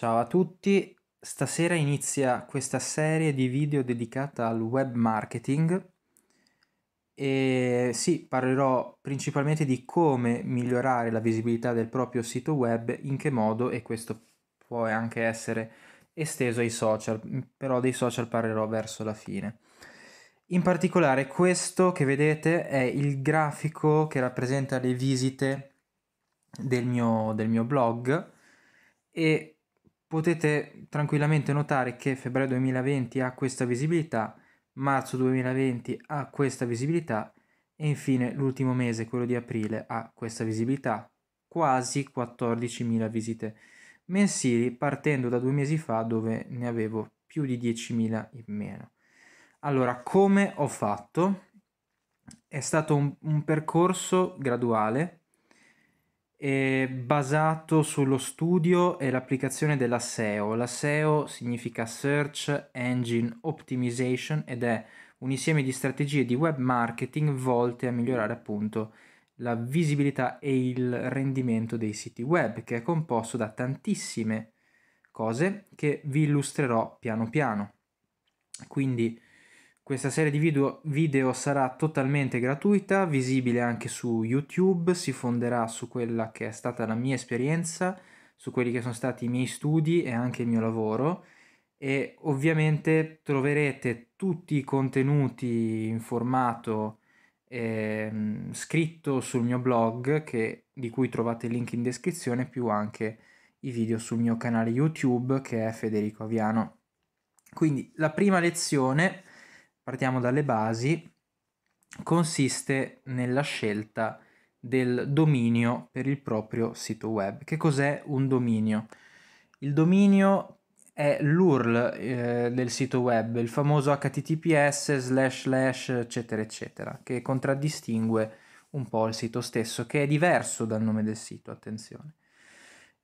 Ciao a tutti, stasera inizia questa serie di video dedicata al web marketing e sì, parlerò principalmente di come migliorare la visibilità del proprio sito web, in che modo e questo può anche essere esteso ai social, però dei social parlerò verso la fine. In particolare questo che vedete è il grafico che rappresenta le visite del mio, del mio blog e potete tranquillamente notare che febbraio 2020 ha questa visibilità, marzo 2020 ha questa visibilità e infine l'ultimo mese, quello di aprile, ha questa visibilità, quasi 14.000 visite mensili partendo da due mesi fa dove ne avevo più di 10.000 in meno. Allora, come ho fatto? È stato un, un percorso graduale è basato sullo studio e l'applicazione della SEO. La SEO significa Search Engine Optimization ed è un insieme di strategie di web marketing volte a migliorare appunto la visibilità e il rendimento dei siti web, che è composto da tantissime cose che vi illustrerò piano piano. Quindi questa serie di video, video sarà totalmente gratuita, visibile anche su YouTube, si fonderà su quella che è stata la mia esperienza, su quelli che sono stati i miei studi e anche il mio lavoro e ovviamente troverete tutti i contenuti in formato eh, scritto sul mio blog che, di cui trovate il link in descrizione più anche i video sul mio canale YouTube che è Federico Aviano. Quindi la prima lezione partiamo dalle basi, consiste nella scelta del dominio per il proprio sito web. Che cos'è un dominio? Il dominio è l'URL eh, del sito web, il famoso https slash slash eccetera eccetera, che contraddistingue un po' il sito stesso, che è diverso dal nome del sito, attenzione.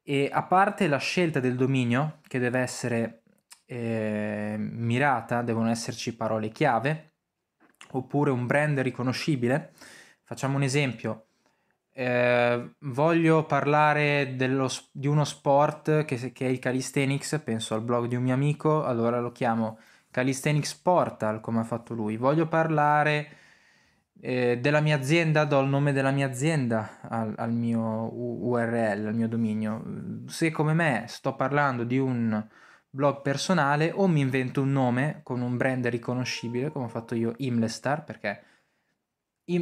E a parte la scelta del dominio, che deve essere eh, mirata, devono esserci parole chiave oppure un brand riconoscibile. Facciamo un esempio. Eh, voglio parlare dello, di uno sport che, che, è il calisthenics, penso al blog di un mio amico, allora lo chiamo Calisthenics Portal come ha fatto lui. Voglio parlare eh, della mia azienda, do il nome della mia azienda al, al mio URL, al mio dominio. Se come me sto parlando di un blog personale o mi invento un nome con un brand riconoscibile, come ho fatto io, Imlestar, perché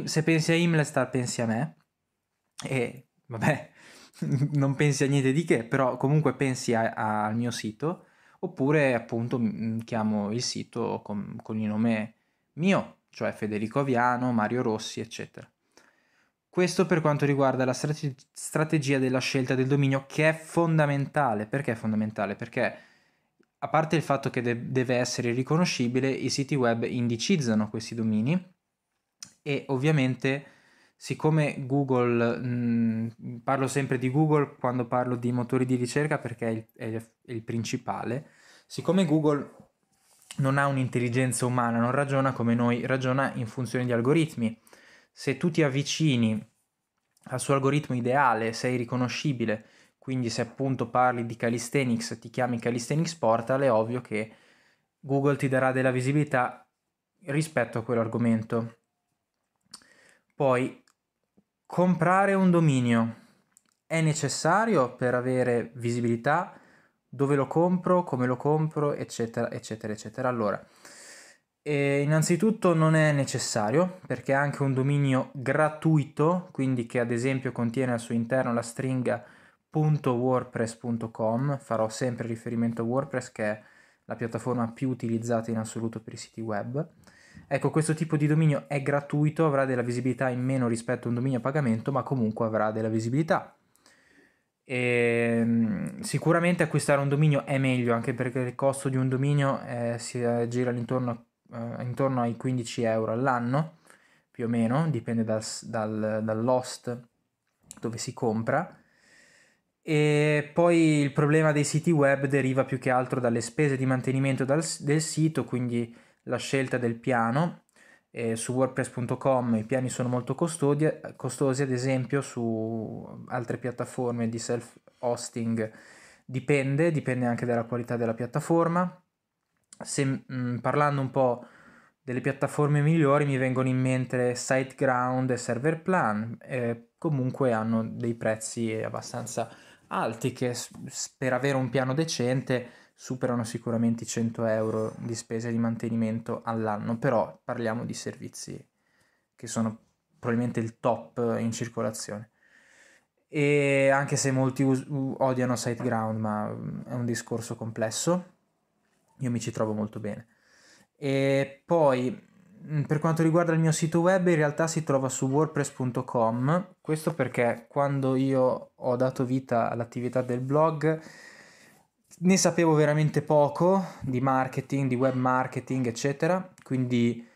se pensi a Imlestar pensi a me e vabbè, non pensi a niente di che, però comunque pensi a- a- al mio sito, oppure appunto chiamo il sito con, con il nome mio, cioè Federico Aviano, Mario Rossi, eccetera. Questo per quanto riguarda la strate- strategia della scelta del dominio che è fondamentale. Perché è fondamentale? Perché a parte il fatto che de- deve essere riconoscibile, i siti web indicizzano questi domini e ovviamente siccome Google, mh, mhmm, parlo sempre di Google quando parlo di motori di ricerca perché è il, è il, è il principale, siccome Google non ha un'intelligenza umana, non ragiona come noi, ragiona in funzione di algoritmi. Se tu ti avvicini al suo algoritmo ideale, sei riconoscibile, quindi se appunto parli di calisthenics, ti chiami calisthenics portal, è ovvio che Google ti darà della visibilità rispetto a quell'argomento. Poi, comprare un dominio è necessario per avere visibilità? Dove lo compro, come lo compro, eccetera, eccetera, eccetera. Allora, e eh, innanzitutto non è necessario perché anche un dominio gratuito, quindi che ad esempio contiene al suo interno la stringa www.wordpress.com, farò sempre riferimento a WordPress che è la piattaforma più utilizzata in assoluto per i siti web. Ecco, questo tipo di dominio è gratuito, avrà della visibilità in meno rispetto a un dominio a pagamento, ma comunque avrà della visibilità. E, ehm, sicuramente acquistare un dominio è meglio, anche perché il costo di un dominio eh, si eh, gira intorno, eh, intorno ai 15 euro all'anno, più o meno, dipende dal, dal, dall'host dove si compra e poi il problema dei siti web deriva più che altro dalle spese di mantenimento dal, del sito, quindi la scelta del piano. E su wordpress.com i piani sono molto costosi, costosi, ad esempio su altre piattaforme di self-hosting dipende, dipende anche dalla qualità della piattaforma. Se, mh, mm, parlando un po' delle piattaforme migliori mi vengono in mente SiteGround e ServerPlan, eh, comunque hanno dei prezzi abbastanza alti che per avere un piano decente superano sicuramente i 100 euro di spese di mantenimento all'anno, però parliamo di servizi che sono probabilmente il top in circolazione. E anche se molti us- odiano SiteGround, ma mm, è un discorso complesso, io mi ci trovo molto bene. E poi Mm, per quanto riguarda il mio sito web in realtà si trova su wordpress.com, questo perché quando io ho dato vita all'attività del blog ne sapevo veramente poco di marketing, di web marketing eccetera, quindi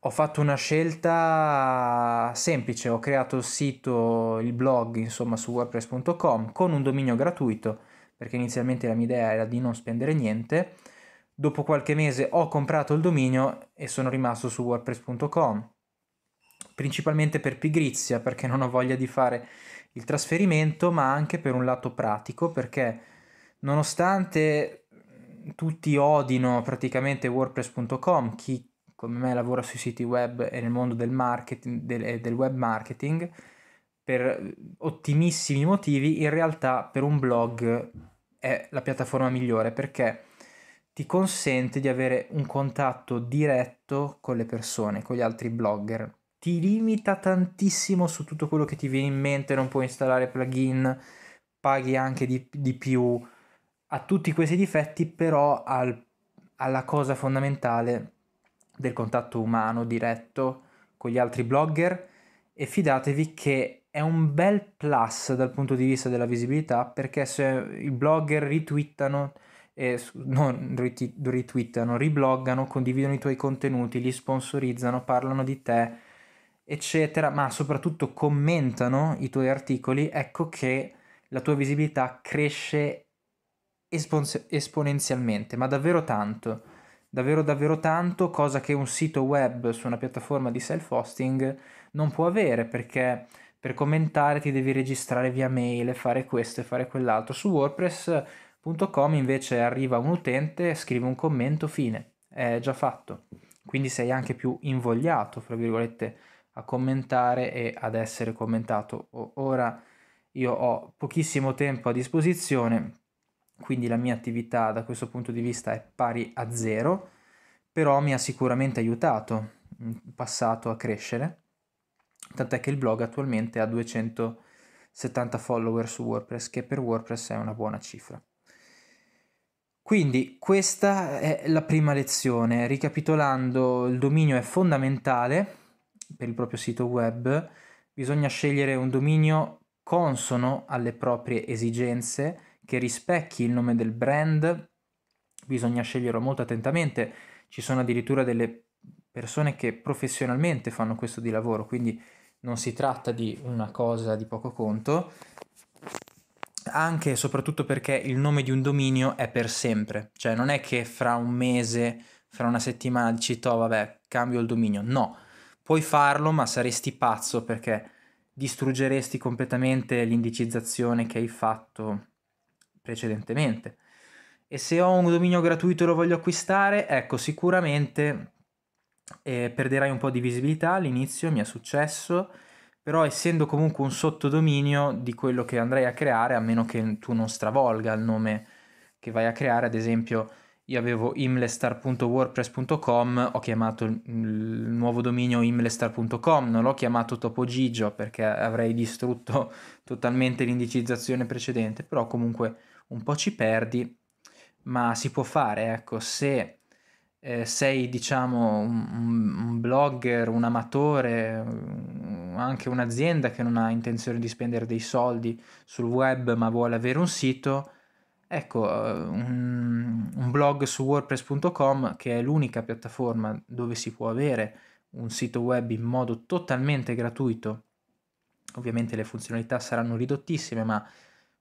ho fatto una scelta semplice, ho creato il sito, il blog insomma su wordpress.com con un dominio gratuito perché inizialmente la mia idea era di non spendere niente dopo qualche mese ho comprato il dominio e sono rimasto su wordpress.com, principalmente per pigrizia perché non ho voglia di fare il trasferimento, ma anche per un lato pratico perché nonostante tutti odino praticamente wordpress.com, chi come me lavora sui siti web e nel mondo del, marketing, del, del web marketing, per ottimissimi motivi, in realtà per un blog è la piattaforma migliore perché ti consente di avere un contatto diretto con le persone, con gli altri blogger. Ti limita tantissimo su tutto quello che ti viene in mente, non puoi installare plugin, paghi anche di, di più. Ha tutti questi difetti, però al, alla cosa fondamentale del contatto umano diretto con gli altri blogger e fidatevi che è un bel plus dal punto di vista della visibilità perché se i blogger ritwittano eh, non rit- ritwittano, ribloggano, condividono i tuoi contenuti, li sponsorizzano, parlano di te, eccetera, ma soprattutto commentano i tuoi articoli, ecco che la tua visibilità cresce espons- esponenzialmente, ma davvero tanto, davvero davvero tanto, cosa che un sito web su una piattaforma di self-hosting non può avere perché per commentare ti devi registrare via mail, fare questo e fare quell'altro. Su WordPress Punto.com invece arriva un utente, scrive un commento, fine, è già fatto. Quindi sei anche più invogliato, fra virgolette, a commentare e ad essere commentato. Ora io ho pochissimo tempo a disposizione, quindi la mia attività da questo punto di vista è pari a zero, però mi ha sicuramente aiutato in mm, passato a crescere, tant'è che il blog attualmente ha 270 follower su WordPress, che per WordPress è una buona cifra. Quindi questa è la prima lezione. Ricapitolando, il dominio è fondamentale per il proprio sito web. Bisogna scegliere un dominio consono alle proprie esigenze, che rispecchi il nome del brand. Bisogna sceglierlo molto attentamente. Ci sono addirittura delle persone che professionalmente fanno questo di lavoro, quindi non si tratta di una cosa di poco conto anche e soprattutto perché il nome di un dominio è per sempre, cioè non è che fra un mese, fra una settimana dici to vabbè cambio il dominio, no, puoi farlo ma saresti pazzo perché distruggeresti completamente l'indicizzazione che hai fatto precedentemente. E se ho un dominio gratuito e lo voglio acquistare, ecco sicuramente eh, perderai un po' di visibilità all'inizio, mi è successo, però essendo comunque un sottodominio di quello che andrai a creare, a meno che tu non stravolga il nome che vai a creare, ad esempio io avevo imlestar.wordpress.com, ho chiamato il nuovo dominio imlestar.com, non l'ho chiamato Topogigio perché avrei distrutto totalmente l'indicizzazione precedente, però comunque un po' ci perdi, ma si può fare, ecco, se eh, sei diciamo un, un, blogger, un amatore, anche un'azienda che non ha intenzione di spendere dei soldi sul web ma vuole avere un sito, ecco eh, un, un blog su wordpress.com che è l'unica piattaforma dove si può avere un sito web in modo totalmente gratuito. Ovviamente le funzionalità saranno ridottissime, ma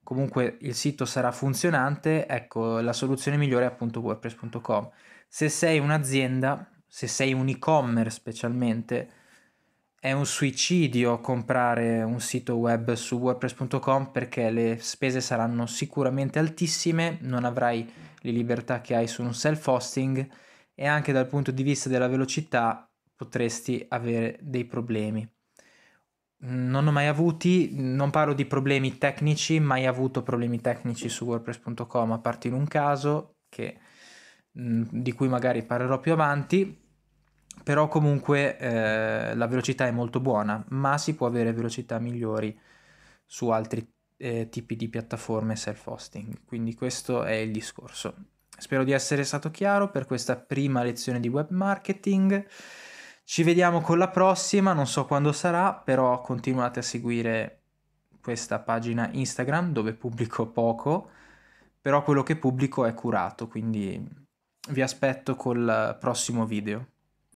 comunque il sito sarà funzionante, ecco la soluzione migliore è appunto wordpress.com se sei un'azienda, se sei un e-commerce specialmente, è un suicidio comprare un sito web su wordpress.com perché le spese saranno sicuramente altissime, non avrai le libertà che hai su un self-hosting e anche dal punto di vista della velocità potresti avere dei problemi. Non ho mai avuti, non parlo di problemi tecnici, mai avuto problemi tecnici su wordpress.com a parte in un caso che Mm, di cui magari parlerò più avanti, però comunque eh, la velocità è molto buona, ma si può avere velocità migliori su altri eh, tipi di piattaforme self-hosting, quindi questo è il discorso. Spero di essere stato chiaro per questa prima lezione di web marketing. Ci vediamo con la prossima, non so quando sarà, però continuate a seguire questa pagina Instagram dove pubblico poco, però quello che pubblico è curato, quindi vi aspetto col prossimo video.